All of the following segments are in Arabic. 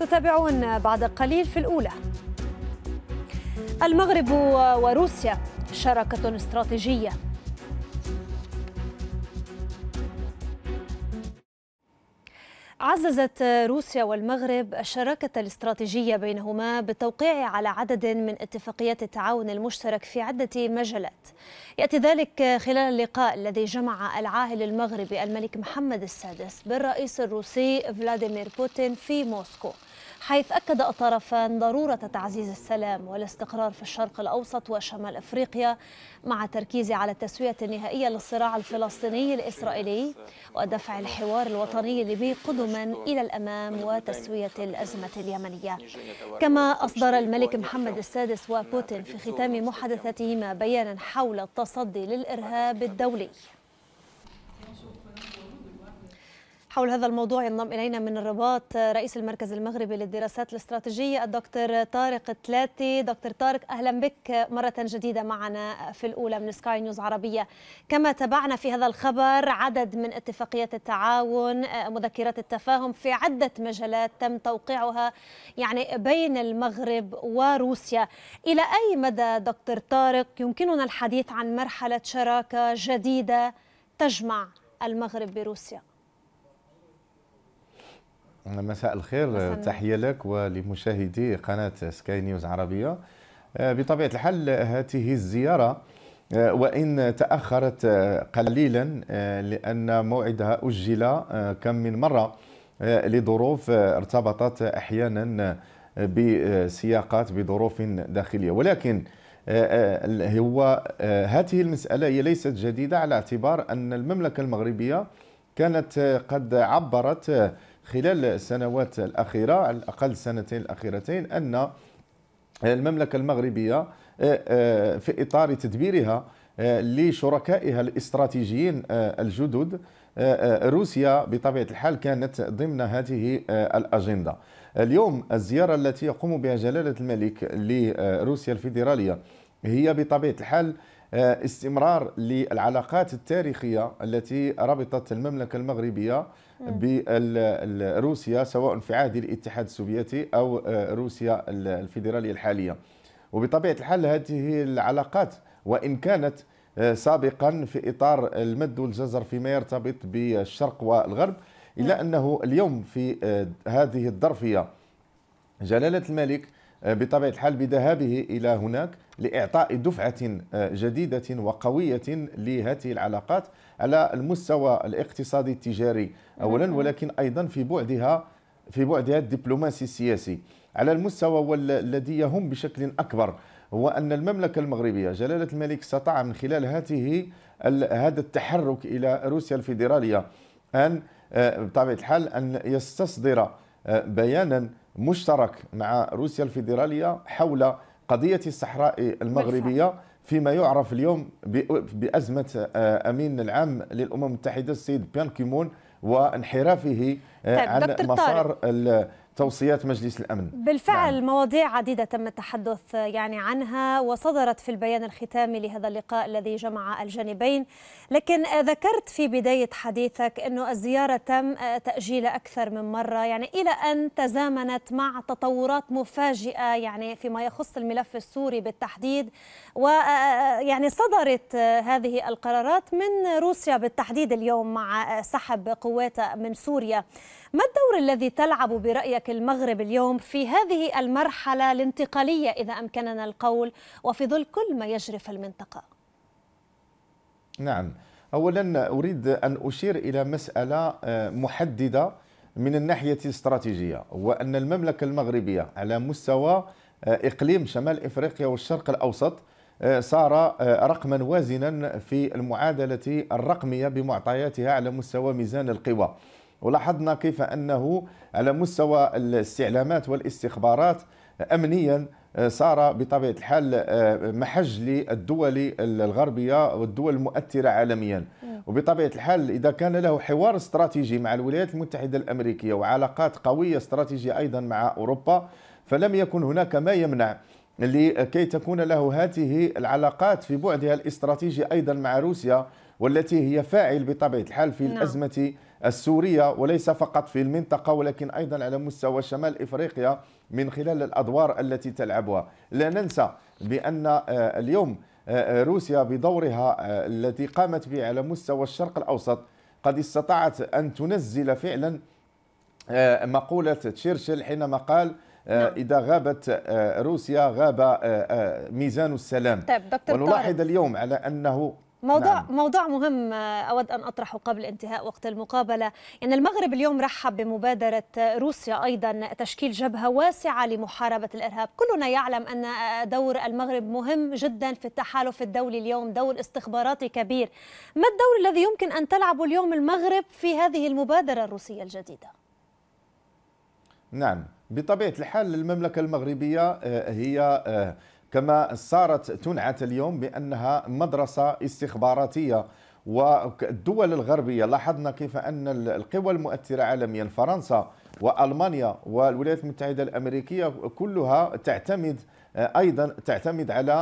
تتابعون بعد قليل في الأولى المغرب وروسيا شراكة استراتيجية عززت روسيا والمغرب الشراكة الاستراتيجية بينهما بالتوقيع على عدد من اتفاقيات التعاون المشترك في عدة مجالات يأتي ذلك خلال اللقاء الذي جمع العاهل المغربي الملك محمد السادس بالرئيس الروسي فلاديمير بوتين في موسكو حيث أكد الطرفان ضرورة تعزيز السلام والاستقرار في الشرق الأوسط وشمال أفريقيا مع التركيز على التسوية النهائية للصراع الفلسطيني الإسرائيلي ودفع الحوار الوطني الليبي قدما إلى الأمام وتسوية الأزمة اليمنية كما أصدر الملك محمد السادس وبوتين في ختام محادثتهما بيانا حول التصفية التصدي للإرهاب الدولي حول هذا الموضوع ينضم إلينا من الرباط رئيس المركز المغربي للدراسات الاستراتيجية الدكتور طارق تلاتي دكتور طارق أهلا بك مرة جديدة معنا في الأولى من سكاي نيوز عربية كما تابعنا في هذا الخبر عدد من اتفاقيات التعاون مذكرات التفاهم في عدة مجالات تم توقيعها يعني بين المغرب وروسيا إلى أي مدى دكتور طارق يمكننا الحديث عن مرحلة شراكة جديدة تجمع المغرب بروسيا مساء الخير تحية لك ولمشاهدي قناة سكاي نيوز عربية آه، بطبيعة الحال هذه الزيارة آه، وإن تأخرت آه، قليلا لأن موعدها أجل كم من مرة لظروف ارتبطت أحيانا بسياقات بظروف داخلية ولكن هو هذه المسألة هي ليست جديدة على اعتبار أن المملكة المغربية كانت قد عبرت خلال السنوات الأخيرة على الأقل السنتين الأخيرتين أن المملكة المغربية آه، آه، في إطار تدبيرها آه، لشركائها الاستراتيجيين الجدد روسيا بطبيعة الحال كانت ضمن هذه الأجندة اليوم الزيارة التي يقوم بها جلالة الملك لروسيا الفيدرالية هي بطبيعة الحال استمرار للعلاقات التاريخية التي ربطت المملكة المغربية بروسيا سواء في عهد الاتحاد السوفيتي او آه، روسيا الفيدراليه الحاليه وبطبيعه الحال هذه العلاقات وان كانت آه، سابقا في اطار المد والجزر فيما يرتبط بالشرق والغرب الا انه اليوم في آه، هذه الظرفيه جلاله الملك آه، بطبيعه الحال بذهابه الى هناك لاعطاء دفعه آه، جديده وقويه لهذه العلاقات على المستوى الاقتصادي التجاري اولا ولكن ايضا في بعدها في بعدها الدبلوماسي السياسي على المستوى الذي يهم بشكل اكبر هو ان المملكه المغربيه جلاله الملك استطاع من خلال هذه هذا التحرك الى روسيا الفيدراليه ان آه، بطبيعه الحال ان يستصدر آه، بيانا مشترك مع روسيا الفيدرالية حول قضية الصحراء المغربية فيما يعرف اليوم بأزمة آه، أمين العام للأمم المتحدة السيد بيان كيمون وانحرافه آه، طيب، عن مسار توصيات مجلس الامن بالفعل يعني. مواضيع عديده تم التحدث يعني عنها وصدرت في البيان الختامي لهذا اللقاء الذي جمع الجانبين لكن ذكرت في بدايه حديثك انه الزياره تم آه، تاجيلها اكثر من مره يعني الى ان تزامنت مع تطورات مفاجئه يعني فيما يخص الملف السوري بالتحديد ويعني آه، آه، صدرت هذه القرارات من روسيا بالتحديد اليوم مع سحب قواتها من سوريا ما الدور الذي تلعب برأيك المغرب اليوم في هذه المرحلة الانتقالية إذا أمكننا القول وفي ظل كل ما يجري في المنطقة نعم أولا أريد أن أشير إلى مسألة آه، محددة من الناحية الاستراتيجية وأن المملكة المغربية على مستوى آه، إقليم شمال إفريقيا والشرق الأوسط آه، صار رقما وازنا في المعادلة الرقمية بمعطياتها على مستوى ميزان القوى ولاحظنا كيف أنه على مستوى الاستعلامات والاستخبارات أمنيا آه، صار بطبيعة الحال آه، محج للدول الغربية والدول المؤثرة عالميا وبطبيعة الحال إذا كان له حوار استراتيجي مع الولايات المتحدة الأمريكية وعلاقات قوية استراتيجية أيضا مع أوروبا فلم يكن هناك ما يمنع لكي تكون له هذه العلاقات في بعدها الاستراتيجي أيضا مع روسيا والتي هي فاعل بطبيعة الحال في نعم. الأزمة السورية وليس فقط في المنطقة ولكن أيضا على مستوى شمال إفريقيا من خلال الأدوار التي تلعبها لا ننسى بأن آه، اليوم آه، آه، روسيا بدورها التي قامت به على مستوى الشرق الأوسط قد استطاعت أن تنزل فعلا مقولة تشرشل حينما قال نعم. إذا غابت روسيا غاب ميزان السلام طيب دكتور ونلاحظ اليوم على أنه موضوع نعم. موضوع مهم آه، اود ان اطرحه قبل انتهاء وقت المقابله يعني المغرب اليوم رحب بمبادره روسيا ايضا تشكيل جبهه واسعه لمحاربه الارهاب كلنا يعلم ان آه، دور المغرب مهم جدا في التحالف الدولي اليوم دور استخباراتي كبير ما الدور الذي يمكن ان تلعبه اليوم المغرب في هذه المبادره الروسيه الجديده نعم بطبيعه الحال المملكه المغربيه آه، هي كما صارت تنعت اليوم بأنها مدرسة استخباراتية والدول الغربية لاحظنا كيف أن القوى المؤثرة عالميا فرنسا وألمانيا والولايات المتحدة الأمريكية كلها تعتمد آه، ايضا تعتمد على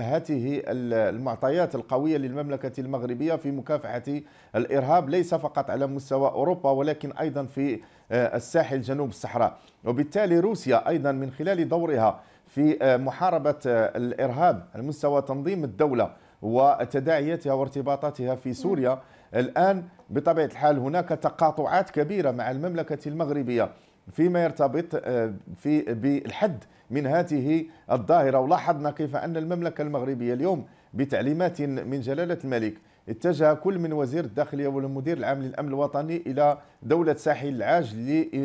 هذه المعطيات القويه للمملكه المغربيه في مكافحه الارهاب ليس فقط على مستوى اوروبا ولكن ايضا في آه، الساحل جنوب الصحراء وبالتالي روسيا ايضا من خلال دورها في آه، محاربه الارهاب على مستوى تنظيم الدوله وتداعياتها وارتباطاتها في سوريا الان بطبيعه الحال هناك تقاطعات كبيره مع المملكه المغربيه فيما يرتبط آه، في بالحد من هذه الظاهرة ولاحظنا كيف أن المملكة المغربية اليوم بتعليمات من جلالة الملك اتجه كل من وزير الداخلية والمدير العام للأمن الوطني إلى دولة ساحل العاج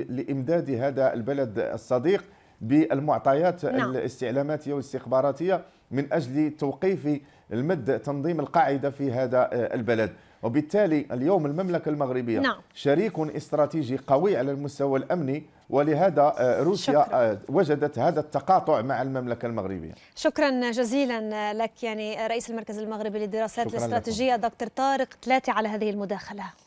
لإمداد هذا البلد الصديق بالمعطيات نعم. الاستعلاماتية والاستخباراتية من أجل توقيف المد تنظيم القاعدة في هذا آه، البلد وبالتالي اليوم المملكة المغربية نعم. شريك استراتيجي قوي على المستوى الأمني ولهذا آه، روسيا شكرا. آه، وجدت هذا التقاطع مع المملكة المغربية شكرا جزيلا لك يعني رئيس المركز المغربي للدراسات الاستراتيجية لكم. دكتور طارق تلاتي على هذه المداخلة